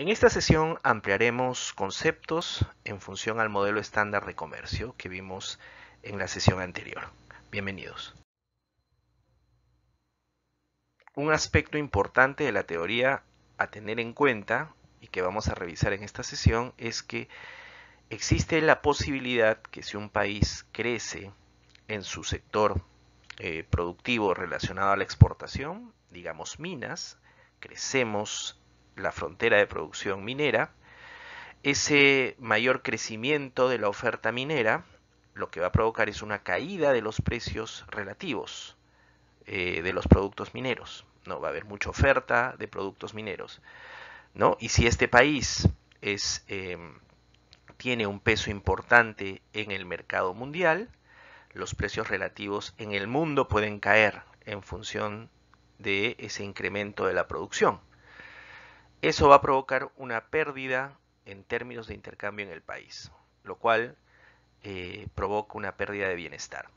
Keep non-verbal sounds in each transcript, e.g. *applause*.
En esta sesión ampliaremos conceptos en función al modelo estándar de comercio que vimos en la sesión anterior. Bienvenidos. Un aspecto importante de la teoría a tener en cuenta y que vamos a revisar en esta sesión es que existe la posibilidad que si un país crece en su sector eh, productivo relacionado a la exportación, digamos minas, crecemos la frontera de producción minera, ese mayor crecimiento de la oferta minera lo que va a provocar es una caída de los precios relativos eh, de los productos mineros. No va a haber mucha oferta de productos mineros. ¿no? Y si este país es, em, tiene un peso importante en el mercado mundial, los precios relativos en el mundo pueden caer en función de ese incremento de la producción. Eso va a provocar una pérdida en términos de intercambio en el país, lo cual eh, provoca una pérdida de bienestar.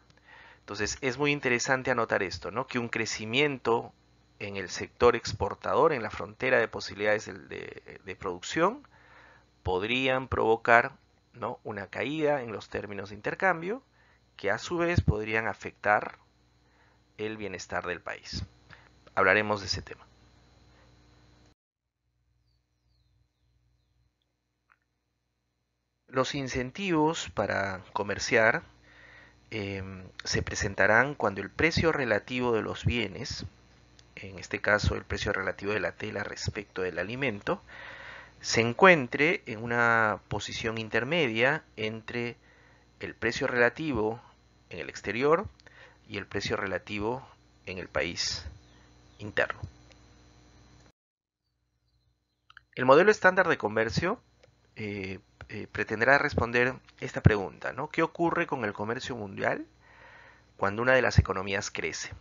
Entonces es muy interesante anotar esto, ¿no? que un crecimiento en el sector exportador, en la frontera de posibilidades de, producción, podrían provocar una caída en los términos de intercambio, que a su vez podrían afectar el bienestar del país. Hablaremos de ese tema. Los incentivos para comerciar em, se presentarán cuando el precio relativo de los bienes, en este caso el precio relativo de la tela respecto del alimento, se encuentre en una posición intermedia entre el precio relativo en el exterior y el precio relativo en el país interno. El modelo estándar de comercio eh, eh, pretenderá responder esta pregunta, ¿no? ¿Qué ocurre con el comercio mundial cuando una de las economías crece?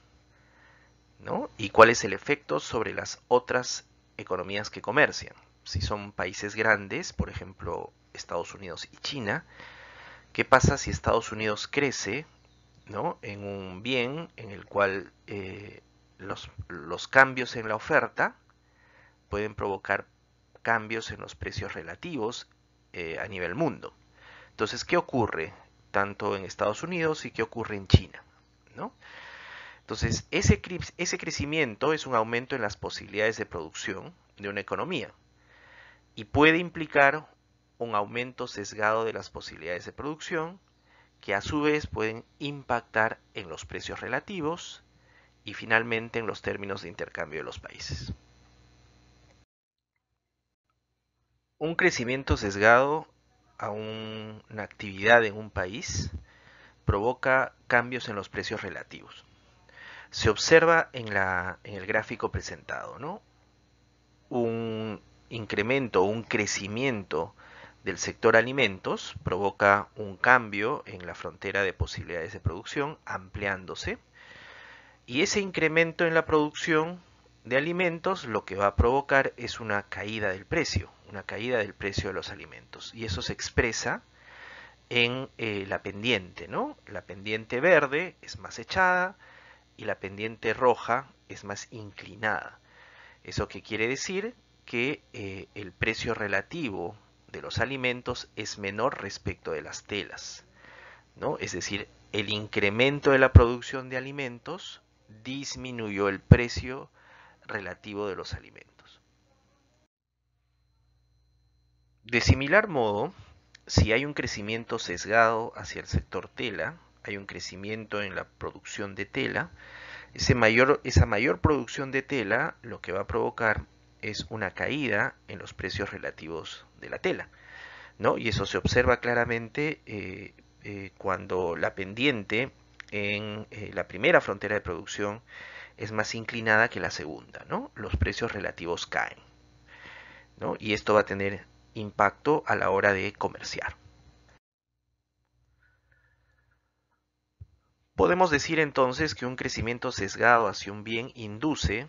¿no? ¿Y cuál es el efecto sobre las otras economías que comercian? Si son países grandes, por ejemplo, Estados Unidos y China, ¿qué pasa si Estados Unidos crece ¿no? en un bien en el cual eh, los cambios en la oferta pueden provocar cambios en los precios relativos eh, a nivel mundo. Entonces, ¿qué ocurre tanto en Estados Unidos y qué ocurre en China? Entonces, ese crecimiento es un aumento en las posibilidades de producción de una economía y puede implicar un aumento sesgado de las posibilidades de producción que a su vez pueden impactar en los precios relativos y finalmente en los términos de intercambio de los países. un crecimiento sesgado a una actividad en un país provoca cambios en los precios relativos. Se observa en, en el gráfico presentado ¿no? un incremento, un crecimiento del sector alimentos provoca un cambio en la frontera de posibilidades de producción ampliándose y ese incremento en la producción de alimentos lo que va a provocar es una caída del precio, una caída del precio de los alimentos. Y eso se expresa en eh, la pendiente, ¿no? La pendiente verde es más echada y la pendiente roja es más inclinada. Eso quiere decir que eh, el precio relativo de los alimentos es menor respecto de las telas, ¿no? Es decir, el incremento de la producción de alimentos disminuyó el precio relativo de los alimentos. De similar modo, si hay un crecimiento sesgado hacia el sector tela, hay un crecimiento en la producción de tela, esa mayor producción de tela lo que va a provocar es una caída en los precios relativos de la tela. Y eso se observa claramente eh, eh, cuando la pendiente en eh, la primera frontera de producción es más inclinada que la segunda, ¿no? Los precios relativos caen, ¿no? Y esto va a tener impacto a la hora de comerciar. Podemos decir entonces que un crecimiento sesgado hacia un bien induce,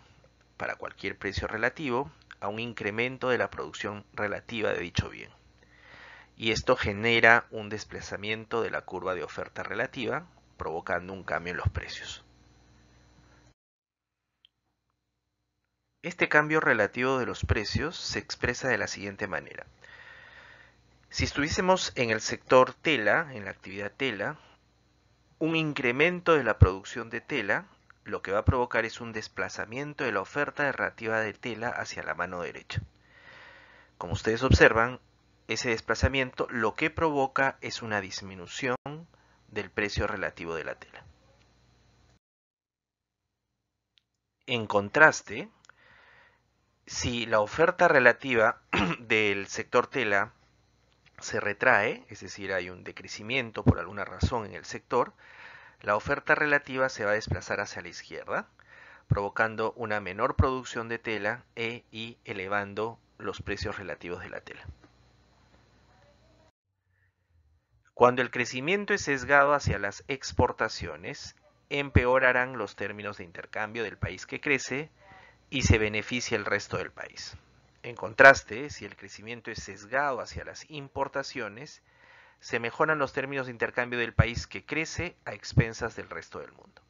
para cualquier precio relativo, a un incremento de la producción relativa de dicho bien. Y esto genera un desplazamiento de la curva de oferta relativa, provocando un cambio en los precios. Este cambio relativo de los precios se expresa de la siguiente manera. Si estuviésemos en el sector tela, en la actividad tela, un incremento de la producción de tela lo que va a provocar es un desplazamiento de la oferta relativa de tela hacia la mano derecha. Como ustedes observan, ese desplazamiento lo que provoca es una disminución del precio relativo de la tela. En contraste, si la oferta relativa *clears throat* del sector tela se retrae, es decir, hay un decrecimiento por alguna razón en el sector, la oferta relativa se va a desplazar hacia la izquierda, provocando una menor producción de tela e y elevando los precios relativos de la tela. Cuando el crecimiento es sesgado hacia las exportaciones, empeorarán los términos de intercambio del país que crece y se beneficia el resto del país. En contraste, si el crecimiento es sesgado hacia las importaciones, se mejoran los términos de intercambio del país que crece a expensas del resto del mundo.